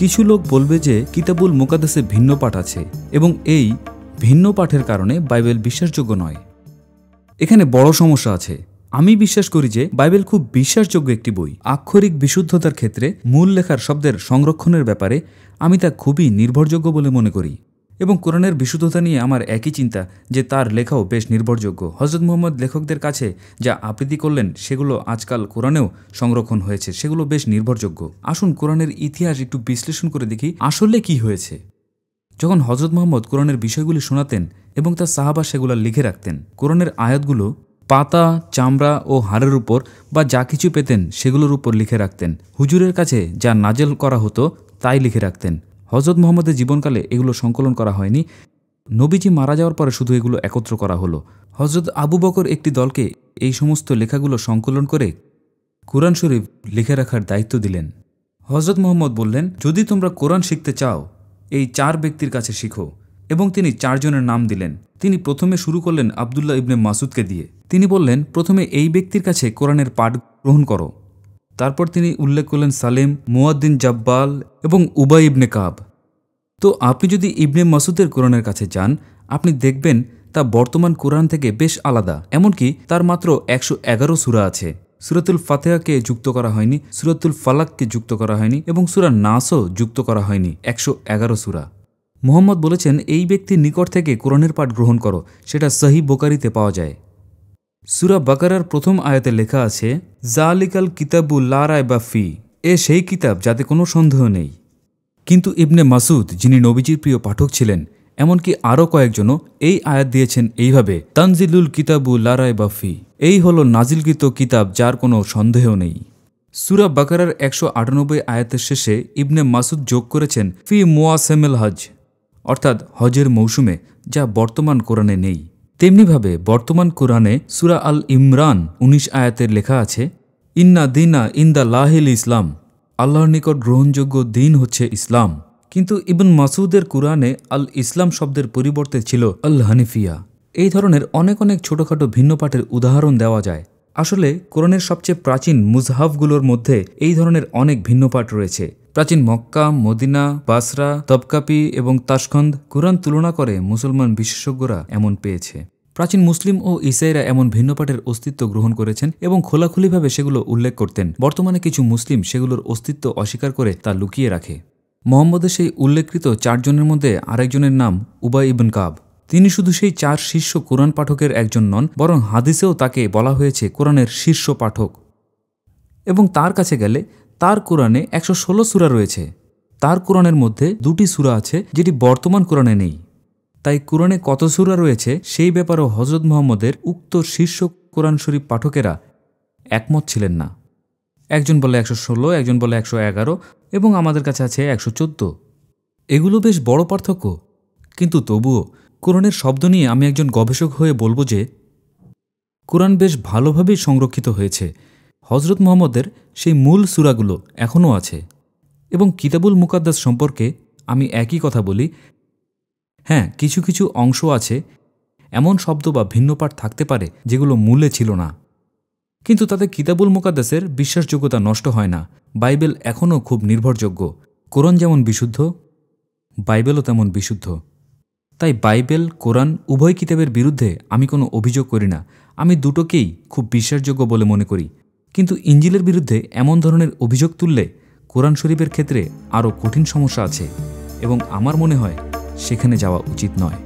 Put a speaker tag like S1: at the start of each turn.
S1: কিছু লোক বলবে যে কিতাবুল মোকাদ্দাসে ভিন্ন পাঠ আছে এবং এই ভিন্ন পাঠের কারণে বাইবেল বিশ্বাসযোগ্য নয় এখানে বড় সমস্যা আছে আমি বিশ্বাস করি যে বাইবেল খুব বিশ্বাসযোগ্য একটি বই আক্ষরিক বিশুদ্ধতার ক্ষেত্রে মূল লেখার শব্দের সংরক্ষণের ব্যাপারে আমি তা খুবই নির্ভরযোগ্য বলে মনে করি এবং কোরআনের বিশুদ্ধতা নিয়ে আমার একই চিন্তা যে তার লেখাও বেশ নির্ভরযোগ্য হজরত মোহাম্মদ লেখকদের কাছে যা আবৃত্তি করলেন সেগুলো আজকাল কোরআনেও সংরক্ষণ হয়েছে সেগুলো বেশ নির্ভরযোগ্য আসুন কোরআনের ইতিহাস একটু বিশ্লেষণ করে দেখি আসলে কি হয়েছে যখন হজরত মোহাম্মদ কোরআনের বিষয়গুলি শোনাতেন এবং তার সাহাবা সেগুলো লিখে রাখতেন কোরআনের আয়াতগুলো পাতা চামড়া ও হাড়ের উপর বা যা কিছু পেতেন সেগুলোর উপর লিখে রাখতেন হুজুরের কাছে যা নাজেল করা হতো তাই লিখে রাখতেন হজরত মোহাম্মদের জীবনকালে এগুলো সংকলন করা হয়নি নবীজি মারা যাওয়ার পরে শুধু এগুলো একত্র করা হলো হজরত আবু বকর একটি দলকে এই সমস্ত লেখাগুলো সংকলন করে কোরআন শরীফ লিখে রাখার দায়িত্ব দিলেন হজরত মোহাম্মদ বললেন যদি তোমরা কোরআন শিখতে চাও এই চার ব্যক্তির কাছে শিখো এবং তিনি চারজনের নাম দিলেন তিনি প্রথমে শুরু করলেন আবদুল্লাহ ইবনে মাসুদকে দিয়ে তিনি বললেন প্রথমে এই ব্যক্তির কাছে কোরআনের পাঠ গ্রহণ করো তারপর তিনি উল্লেখ করলেন সালেম মুয়াদ্দিন জাব্বাল এবং উবাই ইবনে কাব তো আপনি যদি ইবনে মাসুদের কোরআনের কাছে যান আপনি দেখবেন তা বর্তমান কোরআন থেকে বেশ আলাদা এমনকি তার মাত্র একশো এগারো সুরা আছে সুরাতুল ফাতেহাকে যুক্ত করা হয়নি সুরাতুল ফালাককে যুক্ত করা হয়নি এবং সুরা নাসও যুক্ত করা হয়নি একশো এগারো সুরা মোহাম্মদ বলেছেন এই ব্যক্তির নিকট থেকে কোরআনের পাঠ গ্রহণ করো সেটা সহি বোকারিতে পাওয়া যায় সুরা বাকারার প্রথম আয়াতে লেখা আছে জালিকাল কিতাবু লারায় বা ফি এ সেই কিতাব যাতে কোনো সন্দেহ নেই কিন্তু ইবনে মাসুদ যিনি নবীজির প্রিয় পাঠক ছিলেন এমনকি আরও কয়েকজনও এই আয়াত দিয়েছেন এইভাবে তানজিলুল কিতাবু লারায় বা ফি এই হল নাজিলকৃত কিতাব যার কোনো সন্দেহ নেই সুরা বাকারার একশো আটানব্বই আয়াতের শেষে ইবনে মাসুদ যোগ করেছেন ফি মোয়াসেমেল হজ অর্থাৎ হজের মৌসুমে যা বর্তমান কোরআনে নেই তেমনিভাবে বর্তমান কোরআনে সুরা আল ইমরান উনিশ আয়াতের লেখা আছে ইন্না দিনা ইন্দা লাহিল ইসলাম আল্লাহর নিকট গ্রহণযোগ্য দিন হচ্ছে ইসলাম কিন্তু ইবন মাসুদের কোরআনে আল ইসলাম শব্দের পরিবর্তে ছিল আল হানিফিয়া এই ধরনের অনেক অনেক ছোটোখাটো ভিন্ন পাঠের উদাহরণ দেওয়া যায় আসলে কোরআনের সবচেয়ে প্রাচীন মুজাহাবগুলোর মধ্যে এই ধরনের অনেক ভিন্ন পাঠ রয়েছে প্রাচীন মক্কা মদিনা বাসরা তবকাপি এবং তাসখন্দ কোরআন তুলনা করে মুসলমান বিশেষজ্ঞরা এমন পেয়েছে প্রাচীন মুসলিম ও ইসাইরা এমন পাঠের অস্তিত্ব গ্রহণ করেছেন এবং খোলাখুলিভাবে সেগুলো উল্লেখ করতেন বর্তমানে কিছু মুসলিম সেগুলোর অস্তিত্ব অস্বীকার করে তা লুকিয়ে রাখে মোহাম্মদের সেই উল্লেখকৃত চারজনের মধ্যে আরেকজনের নাম উবাই ইবন কাব তিনি শুধু সেই চার শীর্ষ কোরআন পাঠকের একজন নন বরং হাদিসেও তাকে বলা হয়েছে কোরআনের শীর্ষ পাঠক এবং তার কাছে গেলে তার কোরআনে একশো ষোলো সুরা রয়েছে তার কোরআনের মধ্যে দুটি সুরা আছে যেটি বর্তমান কোরআনে নেই তাই কোরআনে কত সুরা রয়েছে সেই ব্যাপারেও হজরত মোহাম্মদের উক্ত শীর্ষ কোরআন শরীফ পাঠকেরা একমত ছিলেন না একজন বলে একশো ষোলো একজন বলে একশো এগারো এবং আমাদের কাছে আছে একশো চোদ্দ এগুলো বেশ বড় পার্থক্য কিন্তু তবুও কোরআনের শব্দ নিয়ে আমি একজন গবেষক হয়ে বলবো যে কোরআন বেশ ভালোভাবেই সংরক্ষিত হয়েছে হজরত মোহাম্মদের সেই মূল সুরাগুলো এখনও আছে এবং কিতাবুল মুকাদ্দাস সম্পর্কে আমি একই কথা বলি হ্যাঁ কিছু কিছু অংশ আছে এমন শব্দ বা ভিন্ন পাঠ থাকতে পারে যেগুলো মূলে ছিল না কিন্তু তাতে কিতাবুল মুকাদ্দাসের বিশ্বাসযোগ্যতা নষ্ট হয় না বাইবেল এখনও খুব নির্ভরযোগ্য কোরআন যেমন বিশুদ্ধ বাইবেলও তেমন বিশুদ্ধ তাই বাইবেল কোরআন উভয় কিতাবের বিরুদ্ধে আমি কোনো অভিযোগ করি না আমি দুটোকেই খুব বিশ্বাসযোগ্য বলে মনে করি কিন্তু ইঞ্জিলের বিরুদ্ধে এমন ধরনের অভিযোগ তুললে কোরআন শরীফের ক্ষেত্রে আরও কঠিন সমস্যা আছে এবং আমার মনে হয় সেখানে যাওয়া উচিত নয়